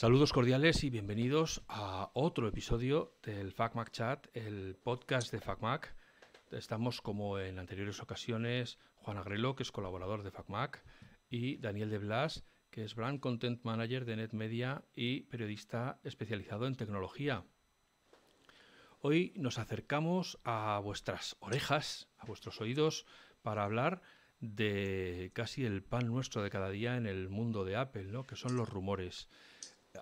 Saludos cordiales y bienvenidos a otro episodio del FacMac Chat, el podcast de FacMac. Estamos como en anteriores ocasiones, Juan Agrelo, que es colaborador de FacMac, y Daniel de Blas, que es Brand Content Manager de NetMedia y periodista especializado en tecnología. Hoy nos acercamos a vuestras orejas, a vuestros oídos, para hablar de casi el pan nuestro de cada día en el mundo de Apple, ¿no? que son los rumores.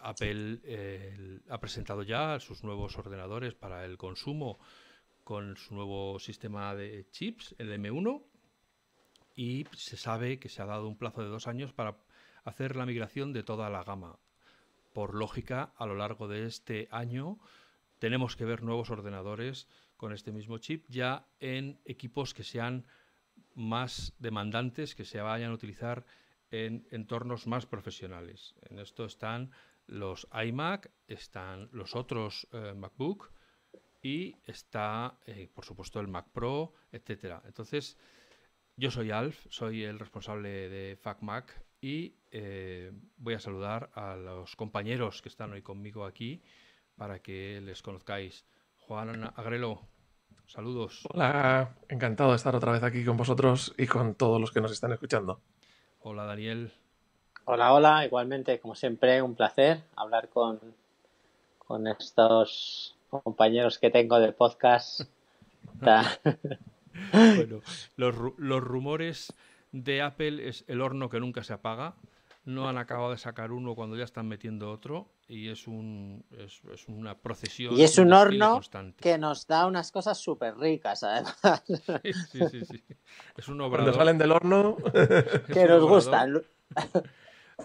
Apple ha presentado ya sus nuevos ordenadores para el consumo con su nuevo sistema de chips, el M1, y se sabe que se ha dado un plazo de dos años para hacer la migración de toda la gama. Por lógica, a lo largo de este año tenemos que ver nuevos ordenadores con este mismo chip ya en equipos que sean más demandantes, que se vayan a utilizar en entornos más profesionales. En esto están los iMac, están los otros eh, MacBook y está, eh, por supuesto, el Mac Pro, etcétera. Entonces, yo soy Alf, soy el responsable de FacMac y eh, voy a saludar a los compañeros que están hoy conmigo aquí para que les conozcáis. Juan Agrelo, saludos. Hola, encantado de estar otra vez aquí con vosotros y con todos los que nos están escuchando. Hola Daniel. Hola, hola, igualmente, como siempre, un placer hablar con, con estos compañeros que tengo del podcast. los, rumores de Apple es el horno que nunca se apaga. No han acabado de sacar uno cuando ya están metiendo otro y es, un, es, una procesión. Y es un horno que nos da unas cosas súper ricas, además. Sí, sí, sí, Es un obrador. Cuando salen del horno... que nos gustan.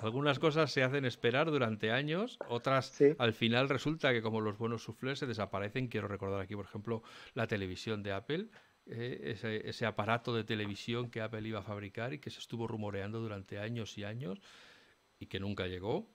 Algunas cosas se hacen esperar durante años, otras al final resulta que como los buenos suflés se desaparecen. Quiero recordar aquí, por ejemplo, la televisión de Apple. Eh, ese, ese, aparato de televisión que Apple iba a fabricar y que se estuvo rumoreando durante años y años y que nunca llegó,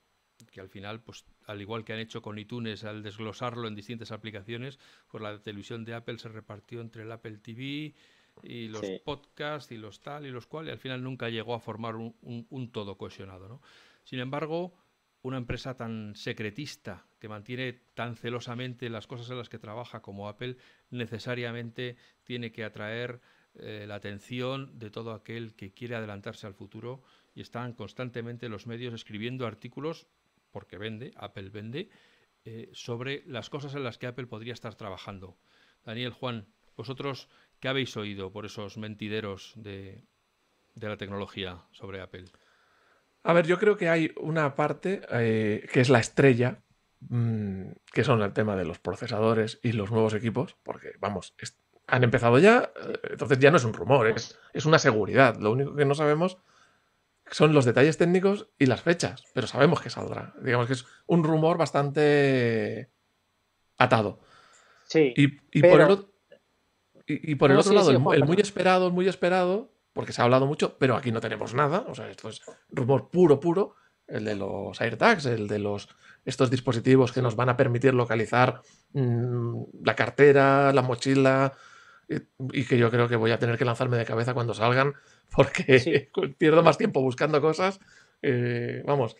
que al final, pues al igual que han hecho con iTunes al desglosarlo en distintas aplicaciones, pues la televisión de Apple se repartió entre el Apple TV, y los podcasts y los tal y los cual, y al final nunca llegó a formar un, todo cohesionado. ¿no? Sin embargo, una empresa tan secretista, que mantiene tan celosamente las cosas en las que trabaja como Apple, necesariamente tiene que atraer eh, la atención de todo aquel que quiere adelantarse al futuro y están constantemente los medios escribiendo artículos, porque vende, Apple vende, eh, sobre las cosas en las que Apple podría estar trabajando. Daniel, Juan, vosotros ¿Qué habéis oído por esos mentideros de, la tecnología sobre Apple? A ver, yo creo que hay una parte eh, que es la estrella, mm, que son el tema de los procesadores y los nuevos equipos, porque vamos, han empezado ya, eh, entonces ya no es un rumor, es, una seguridad. Lo único que no sabemos son los detalles técnicos y las fechas, pero sabemos que saldrá. Digamos que es un rumor bastante atado. Sí. Y, por el otro... Y, por el otro lado, el, muy esperado, el muy esperado, porque se ha hablado mucho, pero aquí no tenemos nada. O sea, esto es rumor puro, puro. El de los AirTags, el de los estos dispositivos que nos van a permitir localizar mm, la cartera, la mochila, y que yo creo que voy a tener que lanzarme de cabeza cuando salgan, porque pierdo más tiempo buscando cosas. Eh, vamos,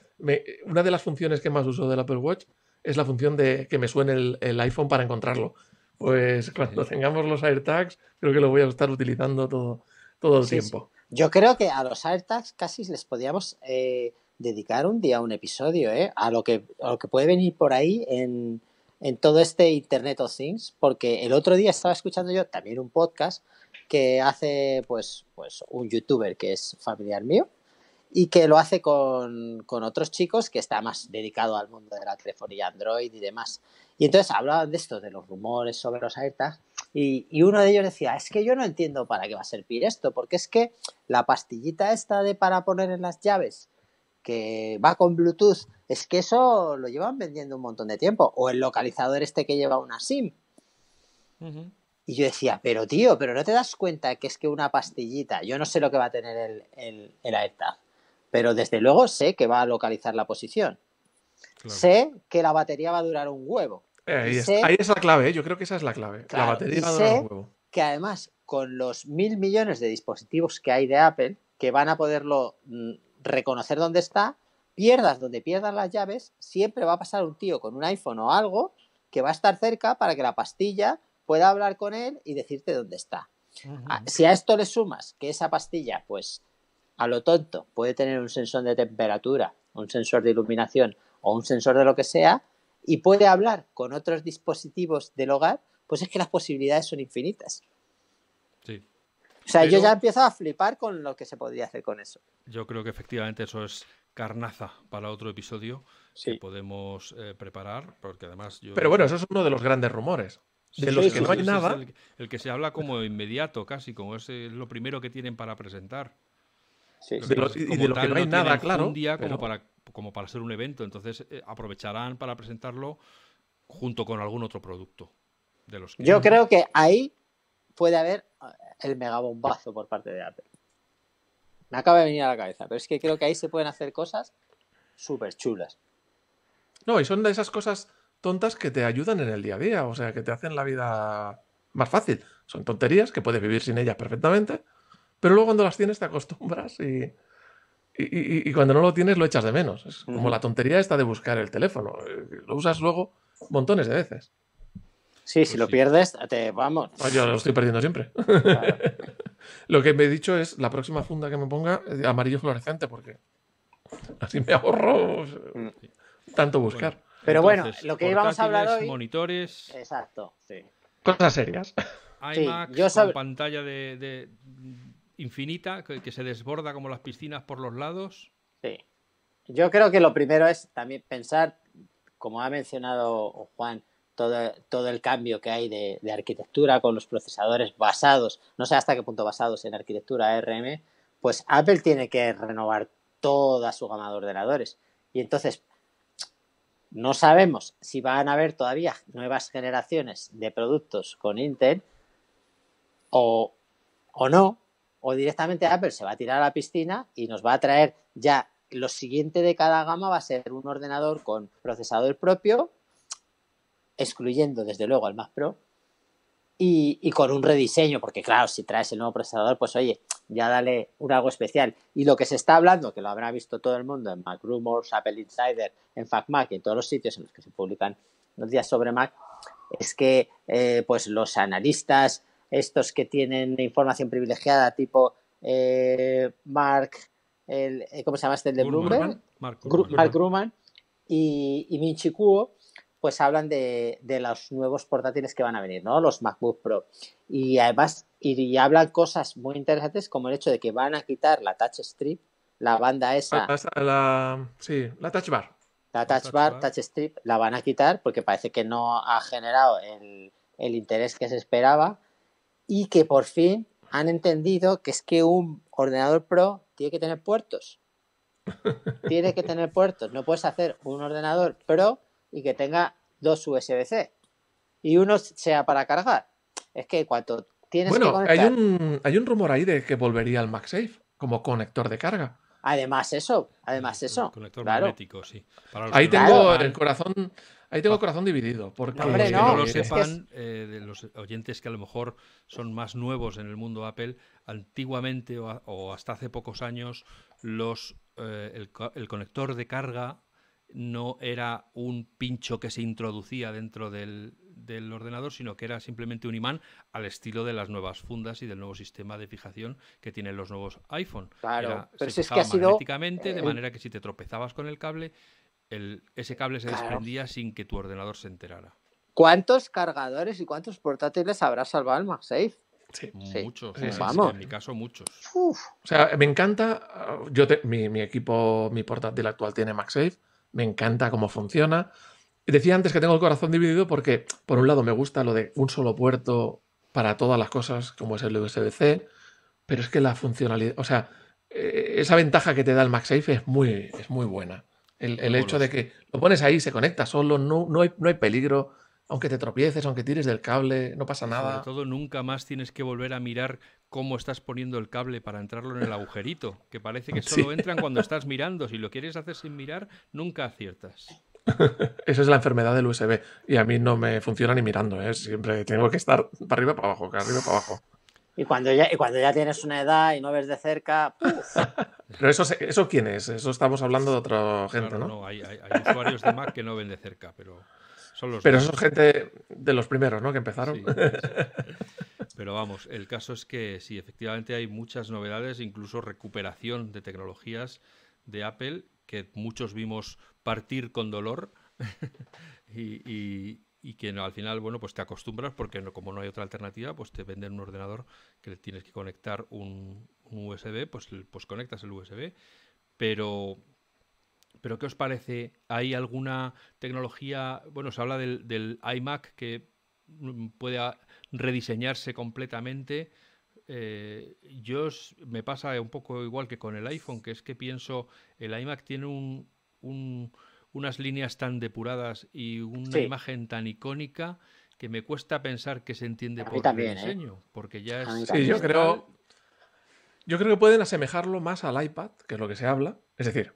una de las funciones que más uso del Apple Watch es la función de que me suene el iPhone para encontrarlo pues cuando tengamos los AirTags, creo que lo voy a estar utilizando todo, todo el tiempo. Yo creo que a los AirTags casi les podíamos eh, dedicar un día un episodio, eh, A lo que, a lo que puede venir por ahí en, en todo este Internet of Things, porque el otro día estaba escuchando yo también un podcast que hace pues, pues un youtuber que es familiar mío y que lo hace con, con otros chicos que está más dedicado al mundo de la telefonía Android y demás. Y entonces hablaban de esto, de los rumores sobre los AirTags, y, uno de ellos decía, es que yo no entiendo para qué va a servir esto, porque es que la pastillita esta de para poner en las llaves, que va con Bluetooth, es que eso lo llevan vendiendo un montón de tiempo, o el localizador este que lleva una SIM. Y yo decía, pero tío, pero no te das cuenta que es que una pastillita, yo no sé lo que va a tener el, el, AirTag, pero desde luego sé que va a localizar la posición. Sé que la batería va a durar un huevo. Eh, ahí, es, la clave, ¿eh? yo creo que esa es la clave. la batería Que además, con los mil millones de dispositivos que hay de Apple, que van a poderlo mm, reconocer dónde está, pierdas donde pierdas las llaves, siempre va a pasar un tío con un iPhone o algo que va a estar cerca para que la pastilla pueda hablar con él y decirte dónde está. Ah, si a esto le sumas que esa pastilla, pues a lo tonto, puede tener un sensor de temperatura, un sensor de iluminación o un sensor de lo que sea, y puede hablar con otros dispositivos del hogar, pues es que las posibilidades son infinitas. Sí. O sea, yo ya empiezo a flipar con lo que se podría hacer con eso. Yo creo que efectivamente eso es carnaza para otro episodio que podemos eh, preparar, porque además yo... Pero bueno, eso es uno de los grandes rumores. De los que no hay nada. El, que se habla como inmediato, casi, como es eh, lo primero que tienen para presentar. Sí, y de lo que no hay nada, claro. Un día como para como para ser un evento, entonces eh, aprovecharán para presentarlo junto con algún otro producto de los que... Yo creo que ahí puede haber eh, el megabombazo por parte de Apple. Me acaba de venir a la cabeza, pero es que creo que ahí se pueden hacer cosas súper chulas. No, y son de esas cosas tontas que te ayudan en el día a día, o sea, que te hacen la vida más fácil. Son tonterías que puedes vivir sin ellas perfectamente, pero luego cuando las tienes te acostumbras y, y, cuando no lo tienes lo echas de menos. Es como la tontería esta de buscar el teléfono. Eh, lo usas luego montones de veces. Sí, si pues lo pierdes, te vamos. Ah, yo lo estoy perdiendo siempre. lo que me he dicho es la próxima funda que me ponga eh, amarillo fluorescente, porque así me ahorro pues, mm. tanto buscar. pero bueno, lo que íbamos a hablar hoy. Monitores. Exacto, Cosas serias. iMac con pantalla de infinita que, se desborda como las piscinas por los lados. Sí. Yo creo que lo primero es también pensar, como ha mencionado Juan, todo, todo, el cambio que hay de, arquitectura con los procesadores basados, no sé hasta qué punto basados en arquitectura ARM, pues Apple tiene que renovar toda su gama de ordenadores. Y entonces, no sabemos si van a haber todavía nuevas generaciones de productos con Intel o no, o directamente Apple se va a tirar a la piscina y nos va a traer ya lo siguiente de cada gama va a ser un ordenador con procesador propio, excluyendo desde luego al Mac Pro, y, con un rediseño, porque claro, si traes el nuevo procesador, pues oye, ya dale un algo especial. Y lo que se está hablando, que lo habrá visto todo el mundo en Mac Rumors, Apple Insider, en FacMac y en todos los sitios en los que se publican los días sobre Mac, es que eh, pues los analistas estos que tienen información privilegiada, tipo eh, Mark, eh, ¿cómo se llama este? de Bloomberg, Mark Grumman, y, y Minchi Kuo, pues hablan de, los nuevos portátiles que van a venir, ¿no? Los MacBook Pro. Y además, y, hablan cosas muy interesantes como el hecho de que van a quitar la touch strip, la banda esa. Ah, la, sí, la touch bar. La touch, bar, touch strip, la van a quitar porque parece que no ha generado el interés que se esperaba y que por fin han entendido que es que un ordenador pro tiene que tener puertos. Tiene que tener puertos. No puedes hacer un ordenador pro y que tenga dos USB-C y uno sea para cargar. Es que cuando tienes que conectar... hay un, hay un rumor ahí de que volvería al MagSafe como conector de carga. Además eso, además eso. El conector magnético, sí. ahí tengo el corazón, ahí tengo corazón dividido. Porque Que no lo sepan, eh, de los oyentes que a lo mejor son más nuevos en el mundo Apple, antiguamente o, hasta hace pocos años, los eh, el conector de carga no era un pincho que se introducía dentro del del ordenador, sino que era simplemente un imán al estilo de las nuevas fundas y del nuevo sistema de fijación que tienen los nuevos iPhone. Claro, pero si es que ha sido... magnéticamente, de manera que si te tropezabas con el cable, ese cable se desprendía sin que tu ordenador se enterara. ¿Cuántos cargadores y cuántos portátiles habrá salvado el MagSafe? Sí, muchos. En mi caso, muchos. O sea, me encanta. Yo mi, mi, equipo, mi portátil actual tiene MagSafe. Me encanta cómo funciona. Decía antes que tengo el corazón dividido porque, por un lado, me gusta lo de un solo puerto para todas las cosas, como es el USB-C, pero es que la funcionalidad, o sea, eh, esa ventaja que te da el MagSafe es muy, es muy buena. El, hecho de que lo pones ahí, se conecta solo, no, hay, peligro, aunque te tropieces, aunque tires del cable, no pasa nada. Sobre todo, nunca más tienes que volver a mirar cómo estás poniendo el cable para entrarlo en el agujerito, que parece que solo entran cuando estás mirando. Si lo quieres hacer sin mirar, nunca aciertas. Esa es la enfermedad del USB. Y a mí no me funciona ni mirando, ¿eh? Siempre tengo que estar para arriba, para abajo, para arriba, para abajo. Y cuando ya, cuando ya tienes una edad y no ves de cerca. Pero eso, eso quién es? Eso estamos hablando de otra gente, hay, usuarios de Mac que no ven de cerca, pero son Pero eso es gente de los primeros, ¿no? Que empezaron. Pero vamos, el caso es que sí, efectivamente hay muchas novedades, incluso recuperación de tecnologías de Apple que muchos vimos partir con dolor y, que al final, bueno, pues te acostumbras porque como no hay otra alternativa, pues te venden un ordenador que le tienes que conectar un, USB, pues, pues conectas el USB. Pero ¿Pero qué os parece? ¿Hay alguna tecnología? Bueno, se habla del, iMac que pueda rediseñarse completamente. Eh, yo me pasa un poco igual que con el iPhone, que es que pienso, el iMac tiene un, unas líneas tan depuradas y una imagen tan icónica que me cuesta pensar que se entiende por el ¿eh? diseño, porque ya Sí, yo creo, yo creo que pueden asemejarlo más al iPad, que es lo que se habla, es decir,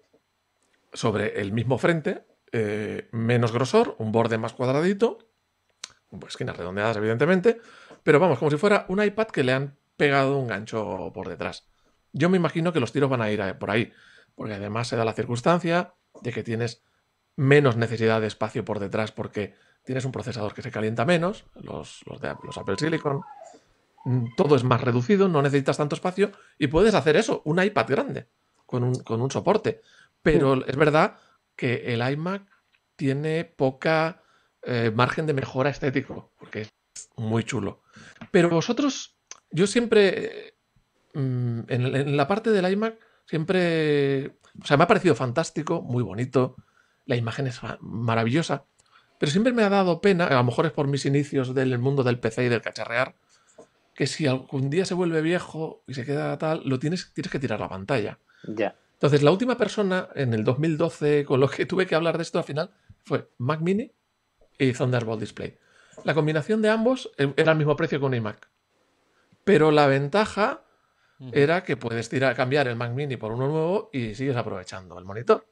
sobre el mismo frente, eh, menos grosor, un borde más cuadradito, esquinas redondeadas evidentemente, pero vamos, como si fuera un iPad que le han pegado un gancho por detrás. Yo me imagino que los tiros van a ir por ahí, porque además se da la circunstancia de que tienes menos necesidad de espacio por detrás porque tienes un procesador que se calienta menos, los, de, los Apple Silicon, mm, todo es más reducido, no necesitas tanto espacio y puedes hacer eso, un iPad grande con un, soporte. Pero hmm. es verdad que el iMac tiene poca eh, margen de mejora estético, porque es muy chulo. Pero vosotros, yo siempre, eh, mm, en la parte del iMac, Siempre, o sea, me ha parecido fantástico, muy bonito, la imagen es maravillosa, pero siempre me ha dado pena, a lo mejor es por mis inicios del mundo del PC y del cacharrear, que si algún día se vuelve viejo y se queda tal, lo tienes, tienes que tirar la pantalla. Ya. Entonces, la última persona en el 2012 con los que tuve que hablar de esto al final fue Mac Mini y Thunderbolt Display. La combinación de ambos e, era el mismo precio que un iMac. Pero la ventaja era que puedes tirar, cambiar el Mac Mini por uno nuevo y sigues aprovechando el monitor.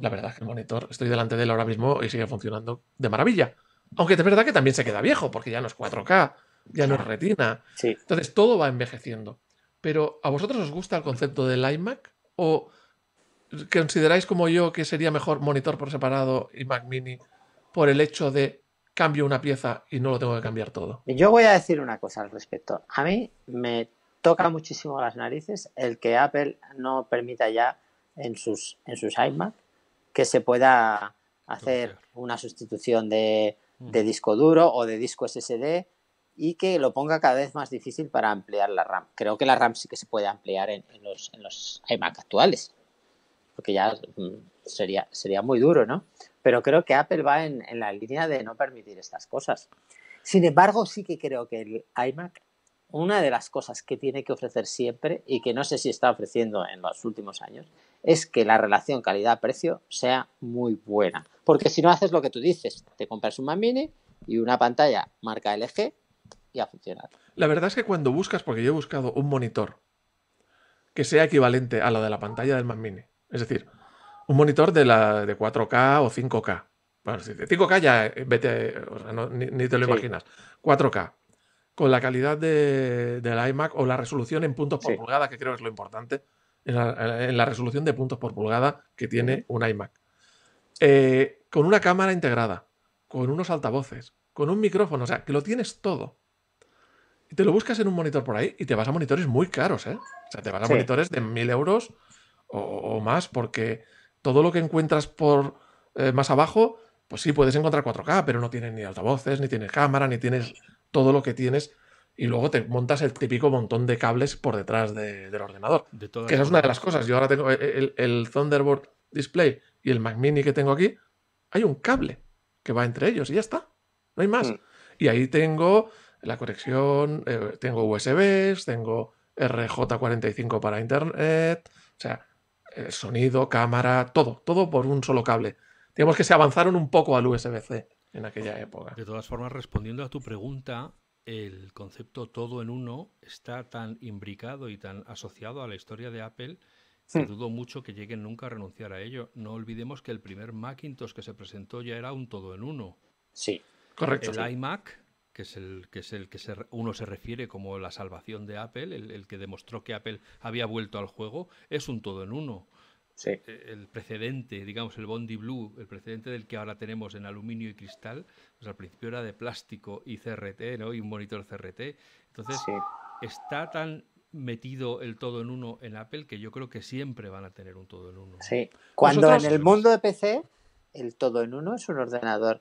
La verdad es que el monitor, estoy delante de él ahora mismo y sigue funcionando de maravilla. Aunque es verdad que también se queda viejo, porque ya no es 4K, ya no es retina. Entonces todo va envejeciendo. Pero ¿a vosotros os gusta el concepto del iMac? ¿O consideráis como yo que sería mejor monitor por separado y Mac mini por el hecho de cambio una pieza y no lo tengo que cambiar todo? Yo voy a decir una cosa al respecto. A mí me toca muchísimo las narices el que Apple no permita ya en sus, en sus iMac que se pueda hacer una sustitución de, disco duro o de disco SSD y que lo ponga cada vez más difícil para ampliar la RAM. Creo que la RAM sí que se puede ampliar en, los, iMac actuales, porque ya mm, sería, sería muy duro, ¿no? Pero creo que Apple va en, la línea de no permitir estas cosas. Sin embargo, sí que creo que el iMac una de las cosas que tiene que ofrecer siempre y que no sé si está ofreciendo en los últimos años es que la relación calidad-precio sea muy buena. Porque si no haces lo que tú dices, te compras un Mac Mini y una pantalla marca LG y a funcionar. La verdad es que cuando buscas, porque yo he buscado un monitor que sea equivalente a la de la pantalla del Mac Mini, es decir, un monitor de la de 4K o 5K. Bueno, 5K ya eh, vete, ni, te lo imaginas. 4K con la calidad de, del iMac o la resolución en puntos por pulgada, que creo que es lo importante, en la, resolución de puntos por pulgada que tiene un iMac. Eh, con una cámara integrada, con unos altavoces, con un micrófono, o sea, que lo tienes todo. Y te lo buscas en un monitor por ahí y te vas a monitores muy caros, ¿eh? O sea, te vas a monitores de mil euros o, más, porque todo lo que encuentras por eh, más abajo pues sí, puedes encontrar 4K, pero no tienes ni altavoces, ni tienes cámara, ni tienes todo lo que tienes. Y luego te montas el típico montón de cables por detrás del ordenador. que esa es una de las cosas. Yo ahora tengo el, Thunderbolt Display y el Mac Mini que tengo aquí. Hay un cable que va entre ellos y ya está. No hay más. Mm. Y ahí tengo la conexión, eh, tengo USBs, tengo RJ45 para internet, o sea, eh, sonido, cámara, todo, todo por un solo cable. Digamos que se avanzaron un poco al USB-C en aquella época. De todas formas, respondiendo a tu pregunta, el concepto todo en uno está tan imbricado y tan asociado a la historia de Apple que hmm. dudo mucho que lleguen nunca a renunciar a ello. No olvidemos que el primer Macintosh que se presentó ya era un todo en uno. Sí, correcto. El iMac, que es el que, es el que se, uno se refiere como la salvación de Apple, el, que demostró que Apple había vuelto al juego, es un todo en uno. Eh, el precedente, digamos, el Bondi Blue, el precedente del que ahora tenemos en aluminio y cristal, pues al principio era de plástico y CRT, Y un monitor CRT. Entonces, está tan metido el todo en uno en Apple que yo creo que siempre van a tener un todo en uno. cuando en el mundo de PC el todo en uno es un ordenador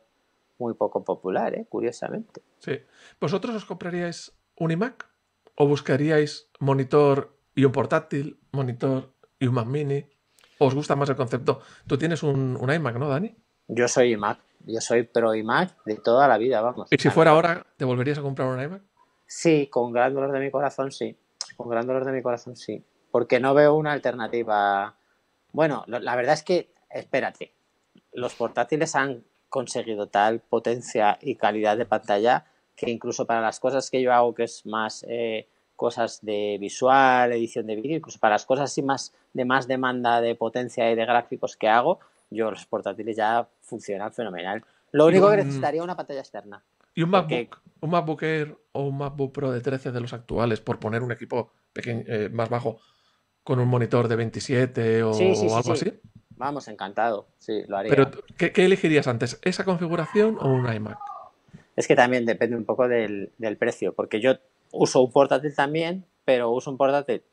muy poco popular, ¿eh? curiosamente. Sí. ¿Vosotros os compraríais un iMac? ¿O buscaríais monitor y un portátil, monitor y un Mac mini? os gusta más el concepto. Tú tienes un, un iMac, ¿no, Dani? Yo soy iMac, yo soy pro iMac de toda la vida, vamos. ¿Y si fuera ahora, te volverías a comprar un iMac? Sí, con gran dolor de mi corazón, sí. Con gran dolor de mi corazón, sí. Porque no veo una alternativa. Bueno, la verdad es que, espérate, los portátiles han conseguido tal potencia y calidad de pantalla que incluso para las cosas que yo hago, que es más eh, cosas de visual, edición de vídeo, incluso para las cosas así más de más demanda de potencia y de gráficos que hago, yo los portátiles ya funcionan fenomenal. Lo único que necesitaría una pantalla externa. Y un MacBook, un MacBook Air o un MacBook Pro de 13 de los actuales, por poner un equipo eh, más bajo, con un monitor de 27 o, algo así. Vamos, encantado. Sí, lo haría. Pero, ¿qué, elegirías antes? ¿Esa configuración o un iMac? Es que también depende un poco del precio, porque yo uso un portátil también, pero uso un portátil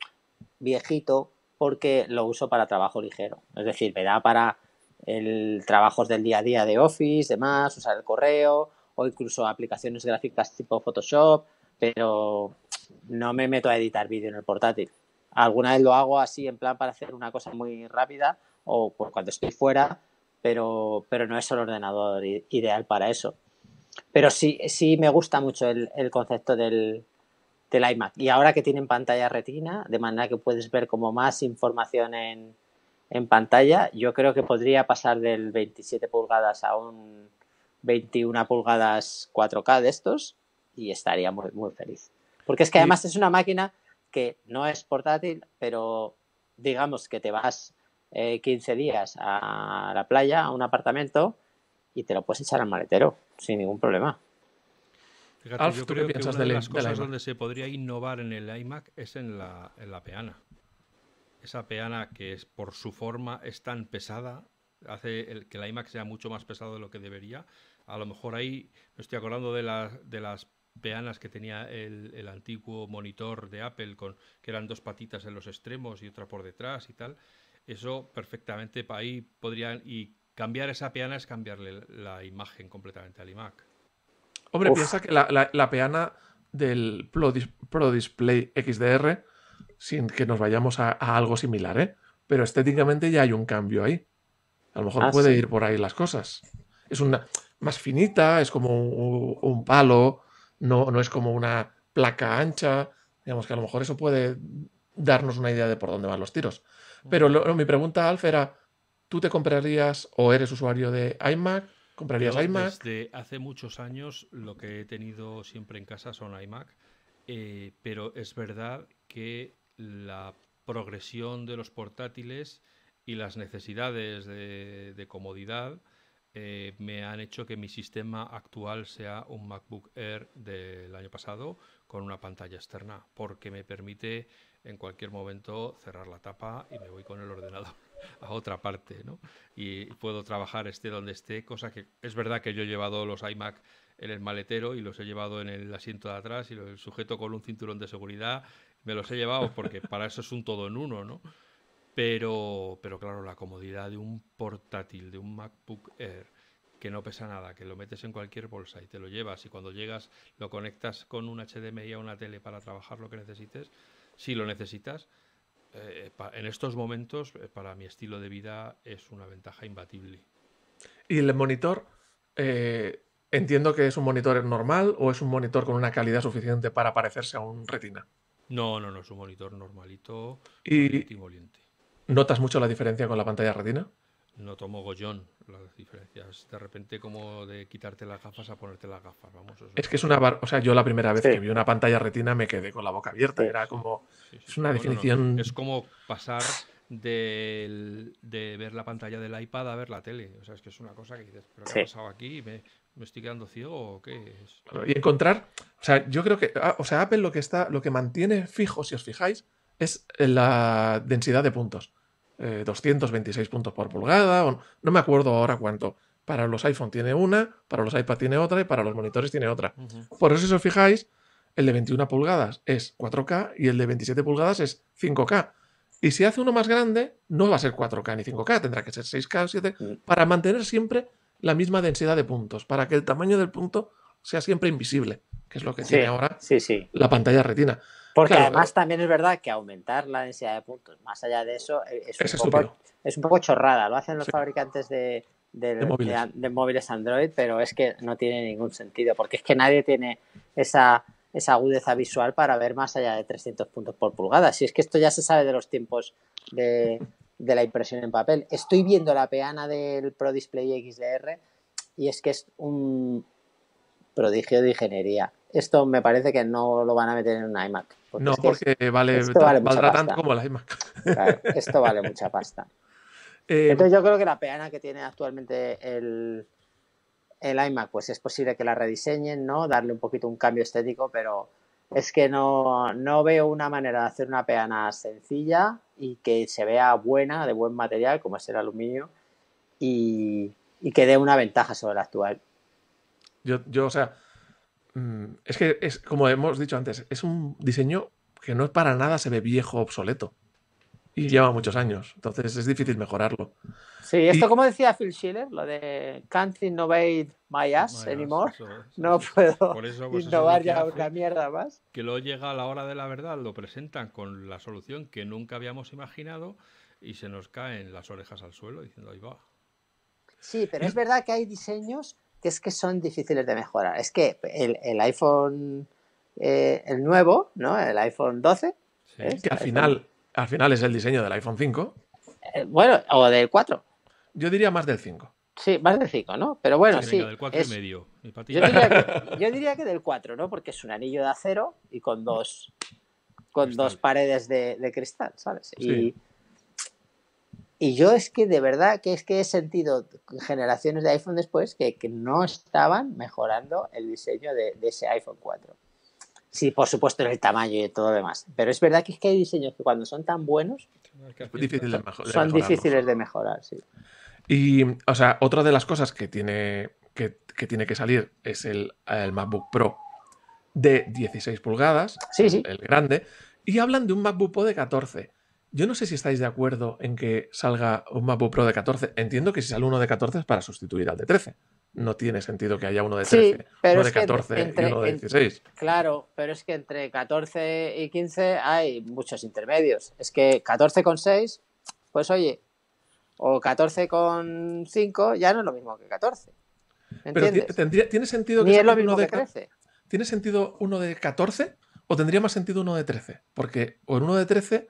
viejito porque lo uso para trabajo ligero. Es decir, me da para el trabajos del día a día de Office, demás, usar el correo o incluso aplicaciones gráficas tipo Photoshop, pero no me meto a editar vídeo en el portátil. Alguna vez lo hago así en plan para hacer una cosa muy rápida o por pues cuando estoy fuera, pero, pero no es el ordenador ideal para eso. Pero sí, sí me gusta mucho el concepto del, del iMac. Y ahora que tienen pantalla retina, de manera que puedes ver como más información en, en pantalla, yo creo que podría pasar del 27 pulgadas a un 21 pulgadas 4K de estos y estaría muy, muy feliz. Porque es que además es una máquina que no es portátil, pero digamos que te vas 15 eh, días a la playa, a un apartamento, y te lo puedes echar al maletero sin ningún problema. Fíjate, yo creo que una de, las cosas donde se podría innovar en el iMac es en la, en la peana. Esa peana que es por su forma es tan pesada, hace que el iMac sea mucho más pesado de lo que debería. A lo mejor ahí me estoy acordando de, la, de las peanas que tenía el, antiguo monitor de Apple, con, que eran dos patitas en los extremos y otra por detrás y tal. Eso perfectamente ahí podrían. Y cambiar esa peana es cambiarle la imagen completamente al iMac. Hombre, piensa que la, peana del Pro, Display XDR, sin que nos vayamos a, algo similar, ¿eh? Pero estéticamente ya hay un cambio ahí. A lo mejor ah, puede ir por ahí las cosas. Es una más finita, es como un, palo, no, no es como una placa ancha. Digamos que a lo mejor eso puede darnos una idea de por dónde van los tiros. Pero mi pregunta, Alf, era, ¿tú te comprarías o eres usuario de iMac ¿Comprarías iMac? Desde hace muchos años lo que he tenido siempre en casa son iMac, eh, pero es verdad que la progresión de los portátiles y las necesidades de, comodidad eh, me han hecho que mi sistema actual sea un MacBook Air del año pasado con una pantalla externa, porque me permite en cualquier momento cerrar la tapa y me voy con el ordenador a otra parte, ¿no? Y puedo trabajar esté donde esté, cosa que es verdad que yo he llevado los iMac en el maletero y los he llevado en el asiento de atrás y los sujeto con un cinturón de seguridad, me los he llevado porque para eso es un todo en uno, ¿no? Pero, pero claro, la comodidad de un portátil, de un MacBook Air, que no pesa nada, que lo metes en cualquier bolsa y te lo llevas y cuando llegas lo conectas con un HDMI a una tele para trabajar lo que necesites, si lo necesitas, eh, eh, en estos momentos, eh, para mi estilo de vida, es una ventaja imbatible. ¿Y el monitor? entiendo que es un monitor normal o es un monitor con una calidad suficiente para parecerse a un retina. No, no, no, es un monitor normalito y, y ¿Notas mucho la diferencia con la pantalla retina? No tomo gollón las diferencias. De repente, como de quitarte las gafas a ponerte las gafas. Vamos, es, que es una bar... O sea, yo la primera vez que vi una pantalla retina me quedé con la boca abierta. Era como. es una definición. Es como pasar de, ver la pantalla del iPad a ver la tele. O sea, es que es una cosa que dices, ¿pero qué ha pasado aquí? ¿Me, ¿Me, estoy quedando ciego o qué es? Y encontrar. O sea, yo creo que. Ah, o sea, Apple lo que está, lo que mantiene fijo, si os fijáis, es la densidad de puntos. 226 eh, puntos por pulgada, o no me acuerdo ahora cuánto. Para los iPhone tiene una, para los iPad tiene otra y para los monitores tiene otra. Por eso, si os fijáis, el de 21 pulgadas es 4K y el de 27 pulgadas es 5K. Y si hace uno más grande, no va a ser 4K ni 5K, tendrá que ser 6K o 7, mm. para mantener siempre la misma densidad de puntos, para que el tamaño del punto sea siempre invisible, que es lo que tiene ahora la pantalla retina. Porque además también es verdad que aumentar la densidad de puntos, más allá de eso, eh, es, un, poco, es un poco chorrada. Lo hacen los fabricantes de, de, móviles. de, Android, pero es que no tiene ningún sentido, porque es que nadie tiene esa, esa agudeza visual para ver más allá de 300 puntos por pulgada. Si es que esto ya se sabe de los tiempos de, de la impresión en papel. Estoy viendo la peana del Pro Display XDR y es que es un prodigio de ingeniería esto me parece que no lo van a meter en un iMac. no, porque valdrá tanto como el iMac. esto vale mucha pasta. Eh, Entonces yo creo que la peana que tiene actualmente el, iMac, pues es posible que la rediseñen, ¿no? Darle un poquito un cambio estético, pero es que no, veo una manera de hacer una peana sencilla y que se vea buena, de buen material, como es el aluminio, y, que dé una ventaja sobre la actual. Yo, yo o sea, Mm, es que es, como hemos dicho antes, es un diseño que no es para nada se ve viejo, obsoleto. Y lleva muchos años, entonces es difícil mejorarlo. Sí, esto como decía Phil Schiller, lo de can't innovate my ass anymore. No puedo pues, innovar ya una mierda más. Que luego llega a la hora de la verdad, lo presentan con la solución que nunca habíamos imaginado y se nos caen las orejas al suelo diciendo ahí va. Sí, pero es verdad que hay diseños que es que son difíciles de mejorar. Es que el, iPhone, eh, el nuevo, ¿no? El iPhone 12. que al final, al final es el diseño del iPhone 5. Eh, bueno, o del 4. Yo diría más del 5. Sí, más del 5, ¿no? Pero bueno, sí. del 4 medio. Yo diría, que, del 4, ¿no? Porque es un anillo de acero y con mm. dos, con dos paredes de, cristal, ¿sabes? Y yo es que de verdad que es que he sentido generaciones de iPhone después que, no estaban mejorando el diseño de, ese iPhone 4. Sí, por supuesto, en el tamaño y todo lo demás. Pero es verdad que es que hay diseños que cuando son tan buenos son, difíciles de mejorar, sí. Y, o sea, otra de las cosas que tiene que, tiene que salir es el, MacBook Pro de 16 pulgadas, sí, el, el grande, y hablan de un MacBook Pro de 14. Yo no sé si estáis de acuerdo en que salga un MacBook Pro de 14. Entiendo que si sale uno de 14 es para sustituir al de 13. No tiene sentido que haya uno de 13, uno de 14 y uno de 16. claro, pero es que entre 14 y 15 hay muchos intermedios. Es que 14 con 6, pues oye, o 14 con 5, ya no es lo mismo que 14. ¿entiendes? Pero tiene sentido que Ni uno de, 13. ¿Tiene sentido uno de 14 o tendría más sentido uno de 13? Porque o en uno de 13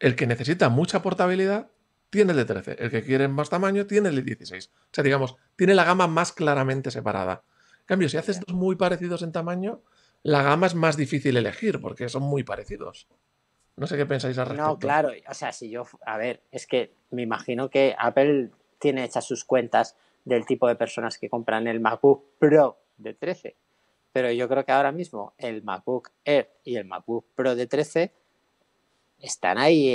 el que necesita mucha portabilidad tiene el de 13. El que quiere más tamaño tiene el de 16. O sea, digamos, tiene la gama más claramente separada. En cambio, si haces dos muy parecidos en tamaño, la gama es más difícil elegir porque son muy parecidos. No sé qué pensáis al respecto. No, claro, o sea, si yo, a ver, es que me imagino que Apple tiene hechas sus cuentas del tipo de personas que compran el MacBook Pro de 13. Pero yo creo que ahora mismo el MacBook Air y el MacBook Pro de 13 están ahí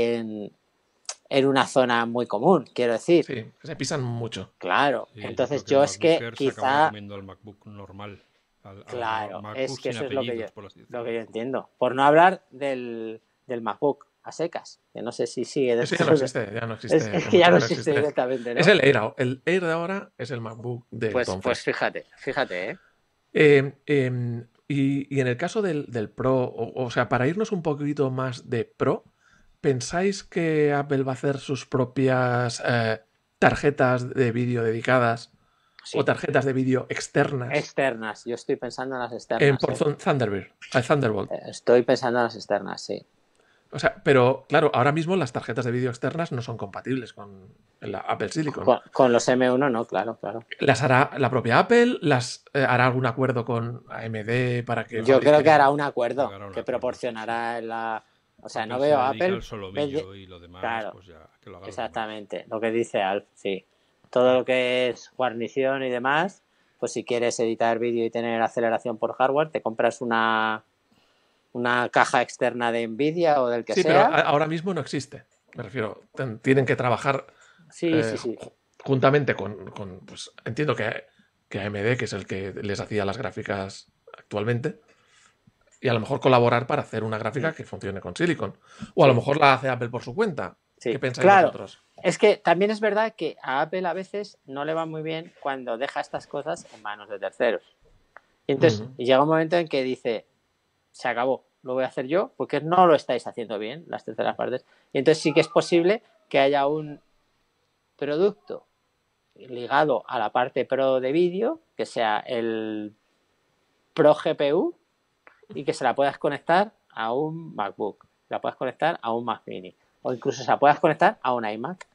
en, una zona muy común, quiero decir. Sí, se pisan mucho. Claro, entonces yo, es que quizá... El MacBook normal. Al, claro, al es que eso es lo que, yo, lo que, yo, entiendo. Por no hablar del, del MacBook a secas, que no sé si sigue... De... ya no existe, ya no existe. Es, que ya no existe, directamente, ¿no? Es el Air, el Air de ahora es el MacBook de Pues, pues fíjate, fíjate, ¿eh? Em, em, y, y, en el caso del, del Pro, o, sea, para irnos un poquito más de Pro, ¿pensáis que Apple va a hacer sus propias eh, tarjetas de vídeo dedicadas o tarjetas de vídeo externas? Externas, yo estoy pensando en las externas. En por Thunderbird, eh, Thunderbolt. Eh, estoy pensando en las externas, sí. O sea, pero claro, ahora mismo las tarjetas de vídeo externas no son compatibles con la Apple Silicon. Con, los M1 no, claro, claro. ¿Las hará la propia Apple? ¿Las hará algún acuerdo con AMD para que... Yo creo que hará un acuerdo que proporcionará la o sea, no veo Apple. Solo y lo demás, pues ya, que lo haga Exactamente, lo, que dice Alf, sí. Todo lo que es guarnición y demás, pues si quieres editar vídeo y tener aceleración por hardware, te compras una una caja externa de Nvidia o del que sea. Sí, pero ahora mismo no existe. Me refiero, tienen que trabajar eh, juntamente con, con pues, entiendo que, que, AMD, que es el que les hacía las gráficas actualmente, y a lo mejor colaborar para hacer una gráfica mm. que funcione con Silicon. O a lo mejor la hace Apple por su cuenta. ¿Qué pensáis vosotros? Es que también es verdad que a Apple a veces no le va muy bien cuando deja estas cosas en manos de terceros. Y entonces llega un momento en que dice, se acabó, lo voy a hacer yo porque no lo estáis haciendo bien las terceras partes. Y entonces sí que es posible que haya un producto ligado a la parte pro de vídeo, que sea el pro GPU, y que se la puedas conectar a un MacBook, la puedas conectar a un Mac Mini o incluso se la puedas conectar a un iMac.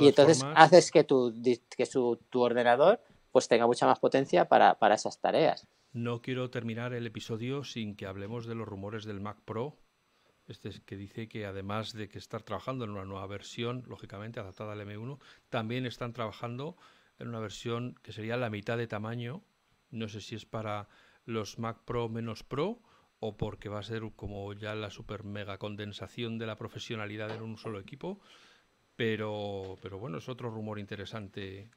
y entonces haces que, tu, que su, tu ordenador pues tenga mucha más potencia para, esas tareas. No quiero terminar el episodio sin que hablemos de los rumores del Mac Pro, este que dice que además de que estar trabajando en una nueva versión, lógicamente adaptada al M1, también están trabajando en una versión que sería la mitad de tamaño. No sé si es para los Mac Pro menos Pro o porque va a ser como ya la super mega condensación de la profesionalidad en un solo equipo. Pero, pero bueno, es otro rumor interesante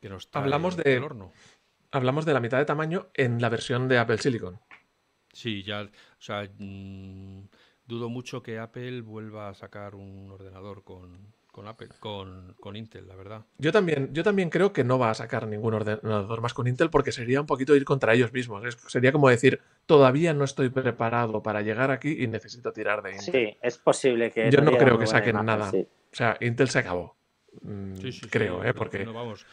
que nos trae hablamos de, horno. Hablamos de la mitad de tamaño en la versión de Apple Silicon. Sí, ya, o sea, mm, dudo mucho que Apple vuelva a sacar un ordenador con, con, Apple, con, Intel, la verdad. Yo también, yo también creo que no va a sacar ningún ordenador más con Intel porque sería un poquito ir contra ellos mismos. ¿eh? sería como decir, todavía no estoy preparado para llegar aquí y necesito tirar de Intel. Sí, es posible que... Yo no, creo que saquen nada. O sea, Intel se acabó. Mm, sí, sí, creo, ¿eh? Porque... No, vamos.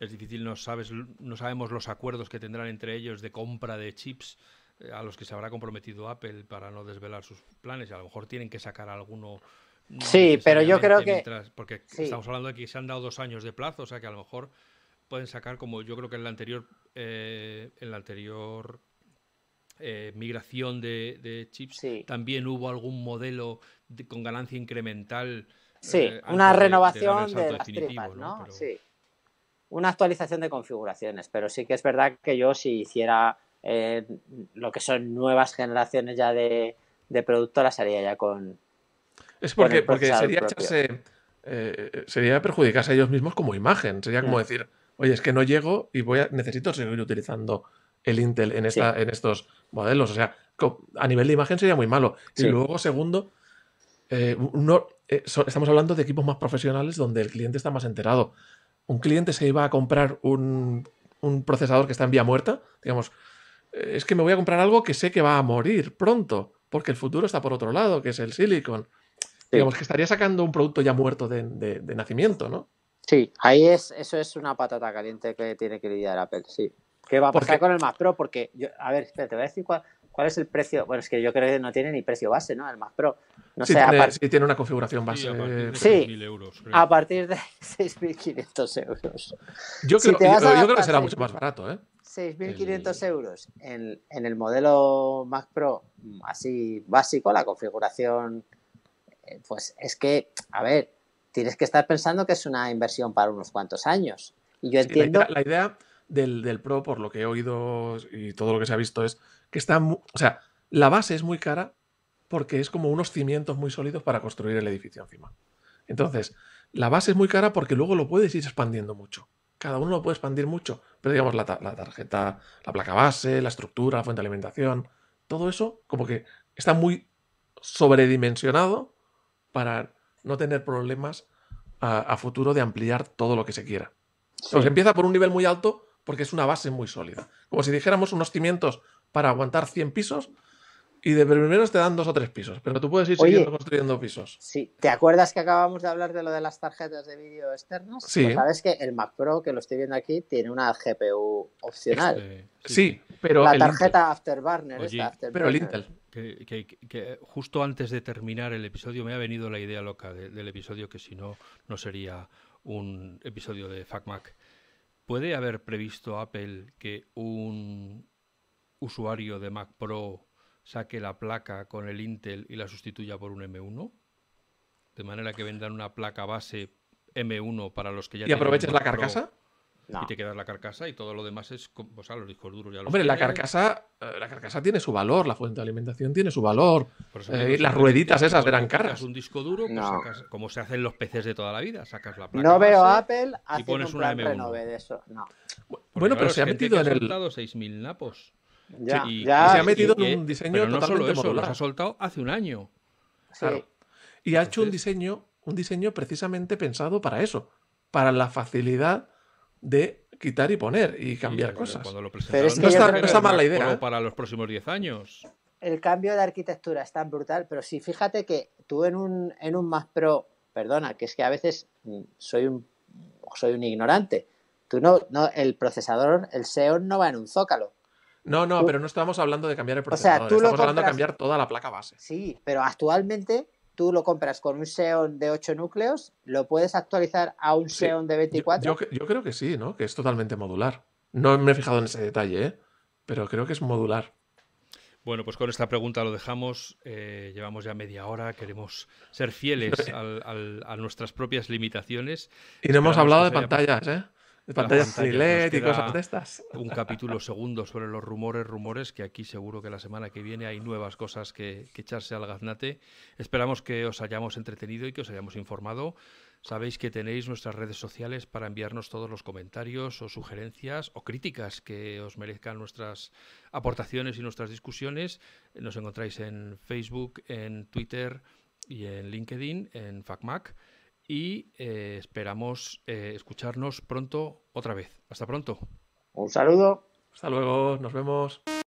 Es difícil, no, sabes, no sabemos los acuerdos que tendrán entre ellos de compra de chips eh, a los que se habrá comprometido Apple para no desvelar sus planes. Y A lo mejor tienen que sacar alguno Sí, pero yo creo que. porque estamos hablando de que se han dado dos años de plazo, o sea que a lo mejor pueden sacar, como yo creo que en la anterior, eh, anterior eh, migración de, chips, también hubo algún modelo con ganancia incremental. Sí, eh, una renovación de, las ¿no? Sí. Una actualización de configuraciones, pero sí que es verdad que yo si hiciera lo que son nuevas generaciones ya de, de producto, las haría ya con, es porque, porque sería echarse, eh, perjudicarse a ellos mismos como imagen. Sería como mm. decir, oye, es que no llego y voy a, necesito seguir utilizando el Intel en, esta, en estos modelos. O sea, a nivel de imagen sería muy malo. Y luego, segundo, eh, eh, estamos hablando de equipos más profesionales donde el cliente está más enterado. Un cliente se iba a comprar un, procesador que está en vía muerta, digamos, es que me voy a comprar algo que sé que va a morir pronto, porque el futuro está por otro lado, que es el silicon. Digamos que estaría sacando un producto ya muerto de, nacimiento, ¿no? Sí, ahí es, eso es una patata caliente que tiene que lidiar Apple, sí. ¿Qué va a pasar con el Mac Pro? Porque, a ver, espera, te voy a decir cuál, es el precio. Bueno, es que yo creo que no tiene ni precio base, ¿no? El Mac Pro. No sí, tiene, una configuración base. de 6.000 euros. A partir de 6.500 euros. Yo creo, que será mucho más barato, ¿eh? 6.500 euros en, en el modelo Mac Pro, así básico, la configuración eh, pues es que, a ver, tienes que estar pensando que es una inversión para unos cuantos años. Y yo entiendo... la, idea, del, Pro, por lo que he oído y todo lo que se ha visto, es que está... O sea, la base es muy cara porque es como unos cimientos muy sólidos para construir el edificio encima. Entonces, la base es muy cara porque luego lo puedes ir expandiendo mucho. Cada uno lo puede expandir mucho. Pero digamos, la, la tarjeta, la placa base, la estructura, la fuente de alimentación, todo eso como que está muy sobredimensionado para no tener problemas a, futuro de ampliar todo lo que se quiera. Entonces, empieza por un nivel muy alto porque es una base muy sólida. Como si dijéramos unos cimientos para aguantar 100 pisos y de primeros te dan dos o tres pisos, pero tú puedes ir construyendo pisos. Sí, ¿te acuerdas que acabamos de hablar de lo de las tarjetas de vídeo externas? Sí. Pues sabes que el Mac Pro, que lo estoy viendo aquí, tiene una GPU opcional. Este, sí, pero. La tarjeta Afterburner, Oye, esta, Pero el Intel que, justo antes de terminar el episodio me ha venido la idea loca del episodio que si no, no sería un episodio de FacMac. ¿Puede haber previsto Apple que un usuario de Mac Pro saque la placa con el Intel y la sustituya por un M1? ¿De manera que vendan una placa base M1 para los que ya... ¿Y aproveches la carcasa? Y te quedas la carcasa y todo lo demás es, o sea, pues, ah, los discos duros ya los Hombre, tienen. la carcasa, eh, la carcasa tiene su valor, la fuente de alimentación tiene su valor. Eh, las rueditas esas eran caras. un disco duro, pues como se hacen los PCs de toda la vida, sacas la placa. No veo Apple y pones un una m de eso, bueno, pero se ha metido en el 6000 napos. Ya, y, ya, se ha metido en un diseño no solo eso, los ha soltado hace un año. Claro. Y ha hecho un diseño, un diseño precisamente pensado para eso, para la facilidad de quitar y poner y cambiar cosas. Pero, no, está, mal la idea. ¿eh? Para los próximos 10 años. El cambio de arquitectura es tan brutal, pero sí, fíjate que tú en un, en un Pro, perdona, que es que a veces mm, soy un, soy un ignorante. Tú no, no, el procesador, el Xeon no va en un zócalo. No, no, pero no estamos hablando de cambiar el procesador, estamos hablando de cambiar toda la placa base. Sí, pero actualmente tú lo compras con un Xeon de 8 núcleos, ¿lo puedes actualizar a un Xeon de 24? Yo, creo que sí, ¿no? Que es totalmente modular. No me he fijado en ese detalle, ¿eh? pero creo que es modular. Bueno, pues con esta pregunta lo dejamos. Eh, llevamos ya media hora. Queremos ser fieles a nuestras propias limitaciones. Y no hemos hablado de pantallas, ¿eh? Un capítulo segundo sobre los rumores, rumores, que aquí seguro que la semana que viene hay nuevas cosas que, que echarse al gaznate. Esperamos que os hayamos entretenido y que os hayamos informado. Sabéis que tenéis nuestras redes sociales para enviarnos todos los comentarios o sugerencias o críticas que os merezcan nuestras aportaciones y nuestras discusiones. Nos encontráis en Facebook, en Twitter y en LinkedIn, en FacMac y eh, esperamos eh, escucharnos pronto otra vez. Hasta pronto. Un saludo. Hasta luego, nos vemos.